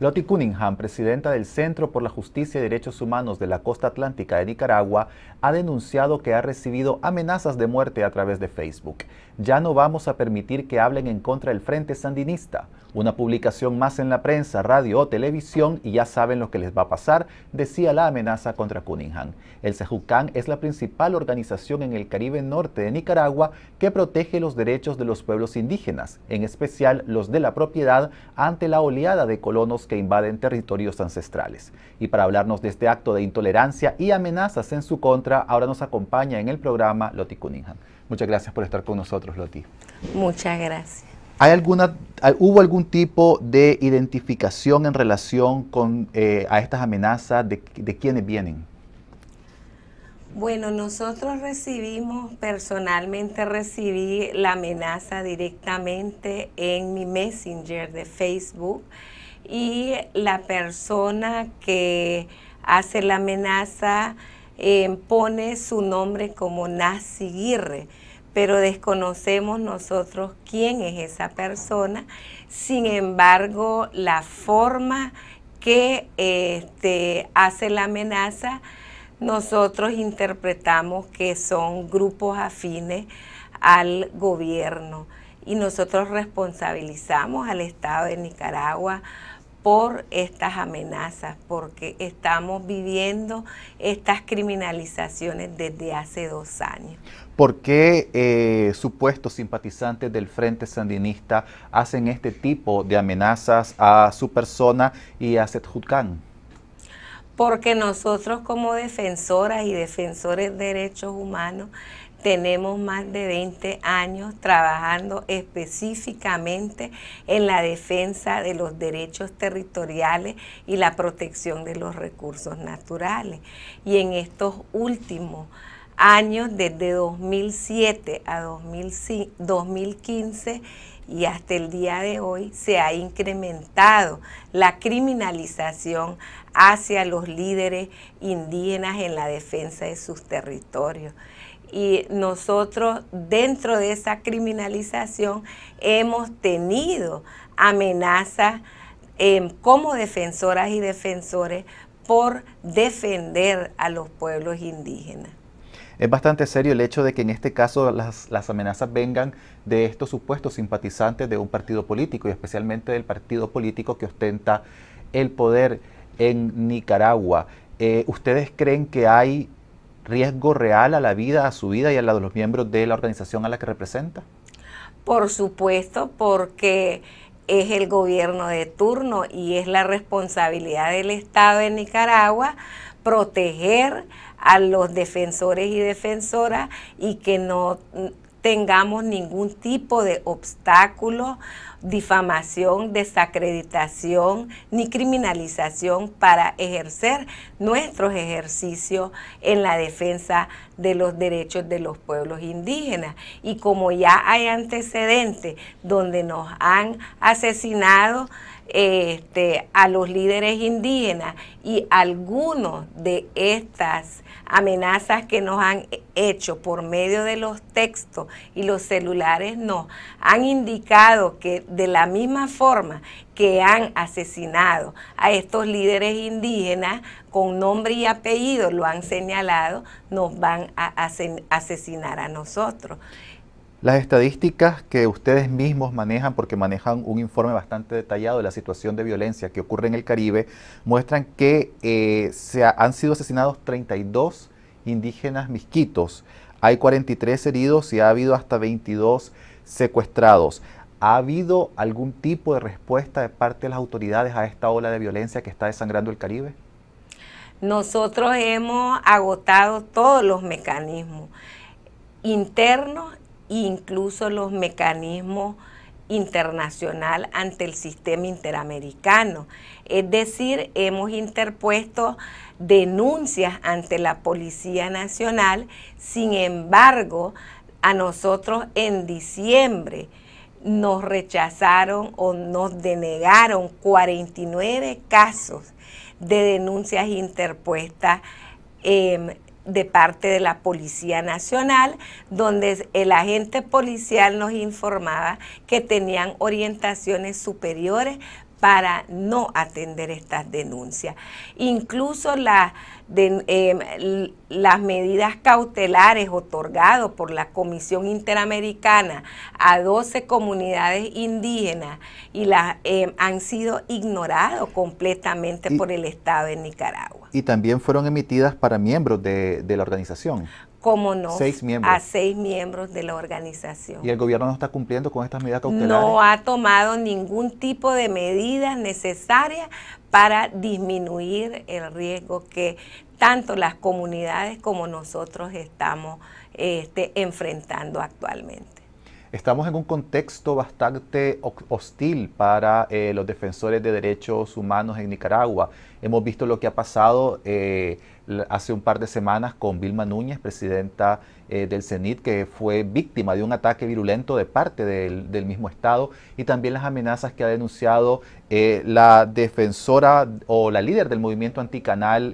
Lottie Cunningham, presidenta del Centro por la Justicia y Derechos Humanos de la Costa Atlántica de Nicaragua, ha denunciado que ha recibido amenazas de muerte a través de Facebook. Ya no vamos a permitir que hablen en contra del Frente Sandinista. Una publicación más en la prensa, radio o televisión y ya saben lo que les va a pasar, decía la amenaza contra Cunningham. El Sejucán es la principal organización en el Caribe Norte de Nicaragua que protege los derechos de los pueblos indígenas, en especial los de la propiedad, ante la oleada de colonos que invaden territorios ancestrales. Y para hablarnos de este acto de intolerancia y amenazas en su contra, ahora nos acompaña en el programa Loti Cunningham. Muchas gracias por estar con nosotros, Loti. Muchas gracias. ¿Hay alguna, ¿Hubo algún tipo de identificación en relación con, eh, a estas amenazas de, de quiénes vienen? Bueno, nosotros recibimos, personalmente recibí la amenaza directamente en mi messenger de Facebook y la persona que hace la amenaza eh, pone su nombre como Guirre, pero desconocemos nosotros quién es esa persona. Sin embargo, la forma que este, hace la amenaza, nosotros interpretamos que son grupos afines al gobierno y nosotros responsabilizamos al Estado de Nicaragua por estas amenazas, porque estamos viviendo estas criminalizaciones desde hace dos años. ¿Por qué eh, supuestos simpatizantes del Frente Sandinista hacen este tipo de amenazas a su persona y a Setjutkan? Porque nosotros como defensoras y defensores de derechos humanos tenemos más de 20 años trabajando específicamente en la defensa de los derechos territoriales y la protección de los recursos naturales. Y en estos últimos años, desde 2007 a 2015, y hasta el día de hoy se ha incrementado la criminalización hacia los líderes indígenas en la defensa de sus territorios y nosotros dentro de esa criminalización hemos tenido amenazas em, como defensoras y defensores por defender a los pueblos indígenas. Es bastante serio el hecho de que en este caso las, amenazas vengan de estos supuestos simpatizantes de un partido político y especialmente del partido político que ostenta el poder en Nicaragua. Eh, ¿Ustedes creen que hay riesgo real a la vida, a su vida y a la de los miembros de la organización a la que representa? Por supuesto, porque es el gobierno de turno y es la responsabilidad del Estado de Nicaragua proteger a los defensores y defensoras y que no tengamos ningún tipo de obstáculo difamación, desacreditación ni criminalización para ejercer nuestros ejercicios en la defensa de los derechos de los pueblos indígenas. Y como ya hay antecedentes donde nos han asesinado, este, a los líderes indígenas y algunos de estas amenazas que nos han hecho por medio de los textos y los celulares nos han indicado que de la misma forma que han asesinado a estos líderes indígenas con nombre y apellido, lo han señalado, nos van a asesinar a nosotros. Las estadísticas que ustedes mismos manejan, porque manejan un informe bastante detallado de la situación de violencia que ocurre en el Caribe, muestran que eh, se han sido asesinados 32 indígenas misquitos, hay 43 heridos y ha habido hasta 22 secuestrados. ¿Ha habido algún tipo de respuesta de parte de las autoridades a esta ola de violencia que está desangrando el Caribe? Nosotros hemos agotado todos los mecanismos internos e incluso los mecanismos internacionales ante el sistema interamericano. Es decir, hemos interpuesto denuncias ante la Policía Nacional, sin embargo, a nosotros en diciembre nos rechazaron o nos denegaron 49 casos de denuncias interpuestas em, de parte de la Policía Nacional, donde el agente policial nos informaba que tenían orientaciones superiores para no atender estas denuncias. Incluso em, las medidas cautelares otorgadas por la Comisión Interamericana a 12 comunidades indígenas y las em, han sido ignorados completamente por el Estado de Nicaragua. Y también fueron emitidas para miembros de la organización. Como no, a seis miembros de la organización. ¿Y el gobierno no está cumpliendo con estas medidas cautelares? No ha tomado ningún tipo de medidas necesarias para disminuir el riesgo que tanto las comunidades como nosotros estamos este, enfrentando actualmente. Estamos en un contexto bastante hostil para eh, los defensores de derechos humanos en Nicaragua. Hemos visto lo que ha pasado eh, hace un par de semanas con Vilma Núñez, presidenta eh, del CENIT, que fue víctima de un ataque virulento de parte del, del mismo Estado, y también las amenazas que ha denunciado la defensora o la líder del movimiento anticanal,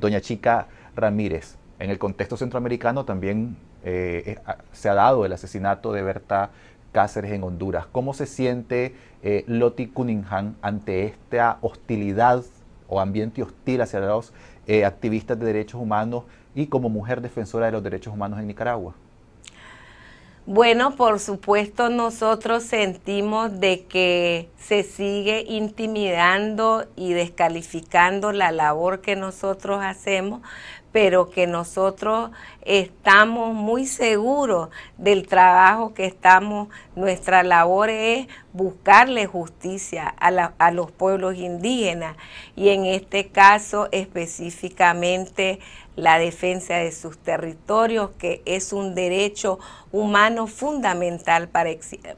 doña Chica Ramírez. En el contexto centroamericano también eh, eh, se ha dado el asesinato de Berta Cáceres en Honduras. ¿Cómo se siente eh, Loti Cunningham ante esta hostilidad o ambiente hostil hacia los activistas de derechos humanos y como mujer defensora de los derechos humanos en Nicaragua? Bueno, por supuesto nosotros sentimos de que se sigue intimidando y descalificando la labor que nosotros hacemos, pero que nosotros estamos muy seguros del trabajo que estamos, nuestra labor es buscarle justicia a, los pueblos indígenas y en este caso específicamente la defensa de sus territorios, que es un derecho humano fundamental para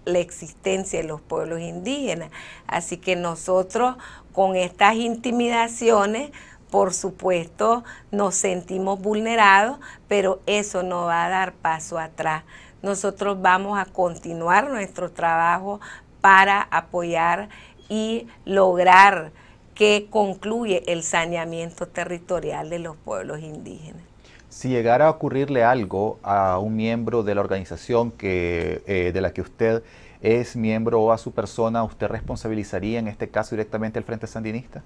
la existencia de los pueblos indígenas. Así que nosotros con estas intimidaciones por supuesto, nos sentimos vulnerados, pero eso no va a dar paso atrás. Nosotros vamos a continuar nuestro trabajo para apoyar y lograr que concluye el saneamiento territorial de los pueblos indígenas. Si llegara a ocurrirle algo a un miembro de la organización eh, de la que usted es miembro o a su persona, ¿usted responsabilizaría en este caso directamente al Frente Sandinista?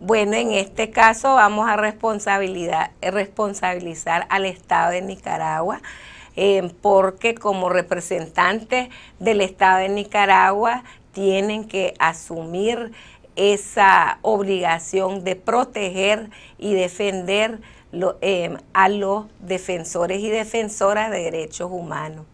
Bueno, en este caso vamos a eh, responsabilizar al Estado de Nicaragua, eh, porque como representantes del Estado de Nicaragua tienen que asumir esa obligación de proteger y defender em, a los defensores y defensoras de derechos humanos.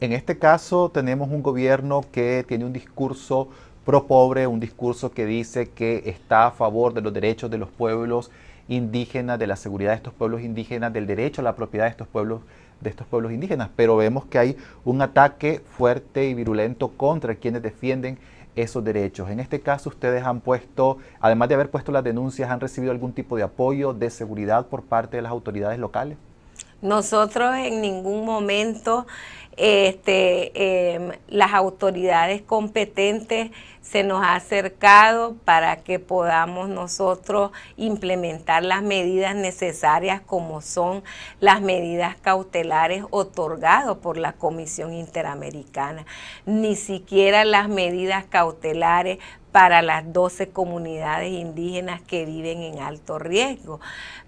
En este caso tenemos un gobierno que tiene un discurso pro pobre, un discurso que dice que está a favor de los derechos de los pueblos indígenas, de la seguridad de estos pueblos indígenas, del derecho a la propiedad de estos pueblos de estos pueblos indígenas, pero vemos que hay un ataque fuerte y virulento contra quienes defienden esos derechos. En este caso, ustedes han puesto, además de haber puesto las denuncias, ¿han recibido algún tipo de apoyo de seguridad por parte de las autoridades locales? Nosotros en ningún momento este, em, las autoridades competentes se nos ha acercado para que podamos nosotros implementar las medidas necesarias como son las medidas cautelares otorgadas por la Comisión Interamericana. Ni siquiera las medidas cautelares para las 12 comunidades indígenas que viven en alto riesgo,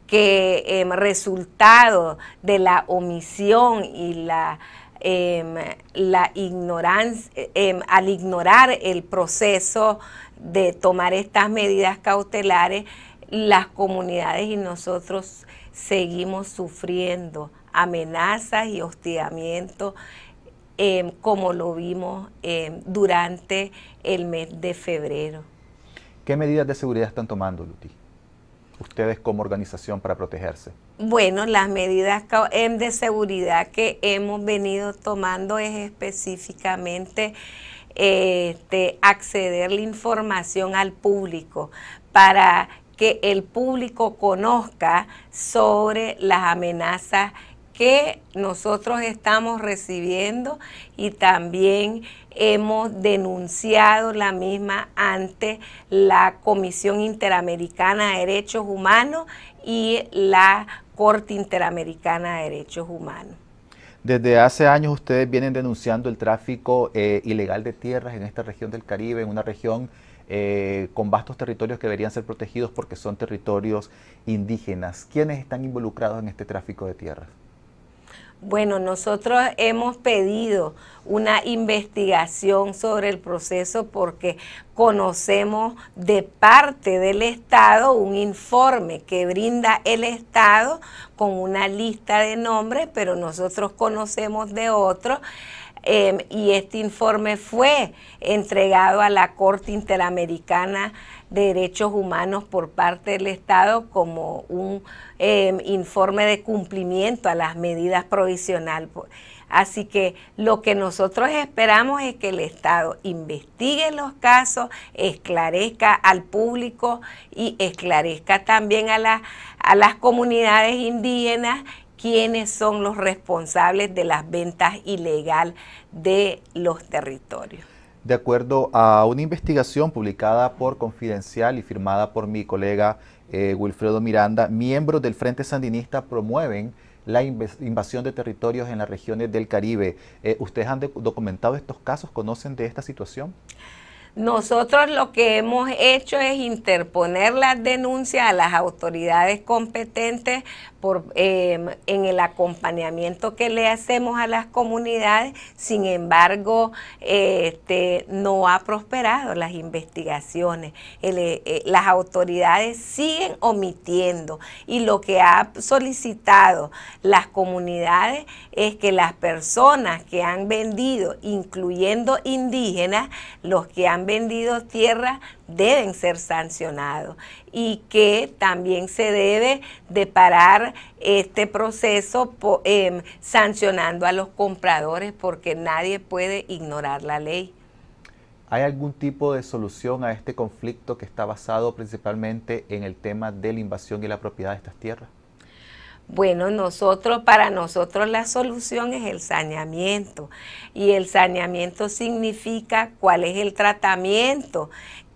que em, resultado de la omisión y la, em, la ignorancia, em, al ignorar el proceso de tomar estas medidas cautelares, las comunidades y nosotros seguimos sufriendo amenazas y hostigamientos. Em, como lo vimos em, durante el mes de febrero. ¿Qué medidas de seguridad están tomando, Luti? ustedes como organización para protegerse? Bueno, las medidas em, de seguridad que hemos venido tomando es específicamente este, acceder la información al público para que el público conozca sobre las amenazas que nosotros estamos recibiendo y también hemos denunciado la misma ante la Comisión Interamericana de Derechos Humanos y la Corte Interamericana de Derechos Humanos. Desde hace años ustedes vienen denunciando el tráfico eh, ilegal de tierras en esta región del Caribe, en una región eh, con vastos territorios que deberían ser protegidos porque son territorios indígenas. ¿Quiénes están involucrados en este tráfico de tierras? Bueno, nosotros hemos pedido una investigación sobre el proceso porque conocemos de parte del Estado un informe que brinda el Estado con una lista de nombres, pero nosotros conocemos de otro. Em, y este informe fue entregado a la Corte Interamericana Derechos Humanos por parte del Estado como un em, informe de cumplimiento a las medidas provisional. Así que lo que nosotros esperamos es que el Estado investigue los casos, esclarezca al público y esclarezca también a, a las comunidades indígenas quiénes son los responsables de las ventas ilegales de los territorios de acuerdo a una investigación publicada por Confidencial y firmada por mi colega eh, Wilfredo Miranda, miembros del Frente Sandinista promueven la invasión de territorios en las regiones del Caribe. Eh, ¿Ustedes han documentado estos casos? ¿Conocen de esta situación? Nosotros lo que hemos hecho es interponer la denuncia a las autoridades competentes Em, en el acompañamiento que le hacemos a las comunidades, sin embargo, este, no ha prosperado las investigaciones. Eh, eh, las autoridades siguen omitiendo y lo que ha solicitado las comunidades es que las personas que han vendido, incluyendo indígenas, los que han vendido tierra deben ser sancionados y que también se debe de parar este proceso em, sancionando a los compradores porque nadie puede ignorar la ley. ¿Hay algún tipo de solución a este conflicto que está basado principalmente en el tema de la invasión y la propiedad de estas tierras? Bueno, nosotros, para nosotros la solución es el saneamiento. Y el saneamiento significa cuál es el tratamiento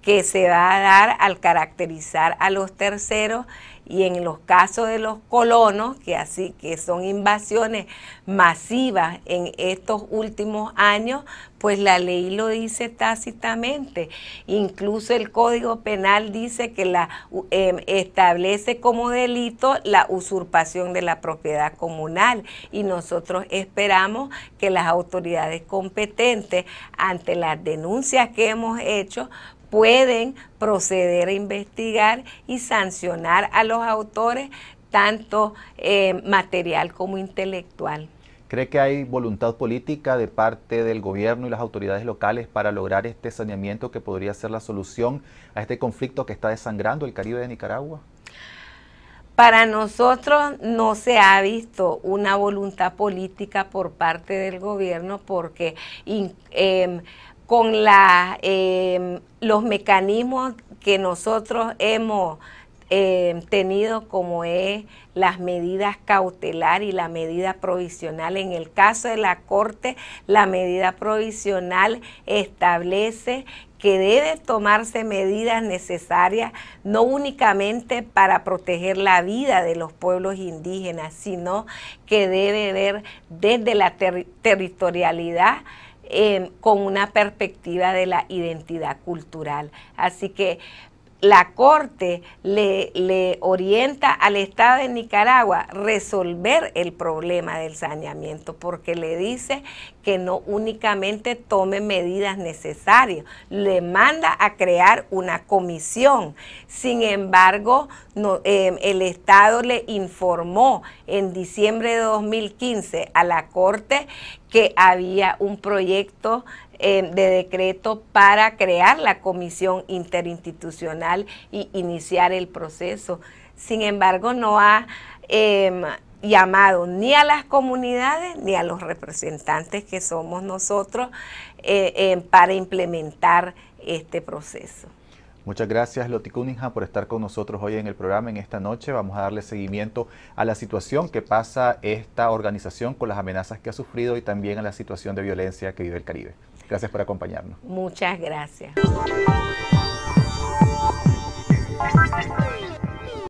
que se va a dar al caracterizar a los terceros y en los casos de los colonos, que así que son invasiones masivas en estos últimos años, pues la ley lo dice tácitamente. Incluso el Código Penal dice que la em, establece como delito la usurpación de la propiedad comunal y nosotros esperamos que las autoridades competentes ante las denuncias que hemos hecho pueden proceder a investigar y sancionar a los autores, tanto eh, material como intelectual. ¿Cree que hay voluntad política de parte del gobierno y las autoridades locales para lograr este saneamiento que podría ser la solución a este conflicto que está desangrando el Caribe de Nicaragua? Para nosotros no se ha visto una voluntad política por parte del gobierno porque... Em, con em, los mecanismos que nosotros hemos em, tenido como es las medidas cautelar y la medida provisional. En el caso de la Corte, la medida provisional establece que debe tomarse medidas necesarias no únicamente para proteger la vida de los pueblos indígenas, sino que debe ver desde la territorialidad con una perspectiva de la identidad cultural. Así que la Corte le, orienta al Estado de Nicaragua resolver el problema del saneamiento, porque le dice que no únicamente tome medidas necesarias, le manda a crear una comisión. Sin embargo, em, el Estado le informó en diciembre de 2015 a la Corte que había un proyecto eh, de decreto para crear la comisión interinstitucional y iniciar el proceso. Sin embargo, no ha em, llamado ni a las comunidades ni a los representantes que somos nosotros eh, em, para implementar este proceso. Muchas gracias Loti Cunningham por estar con nosotros hoy en el programa en esta noche. Vamos a darle seguimiento a la situación que pasa esta organización con las amenazas que ha sufrido y también a la situación de violencia que vive el Caribe. Gracias por acompañarnos. Muchas gracias.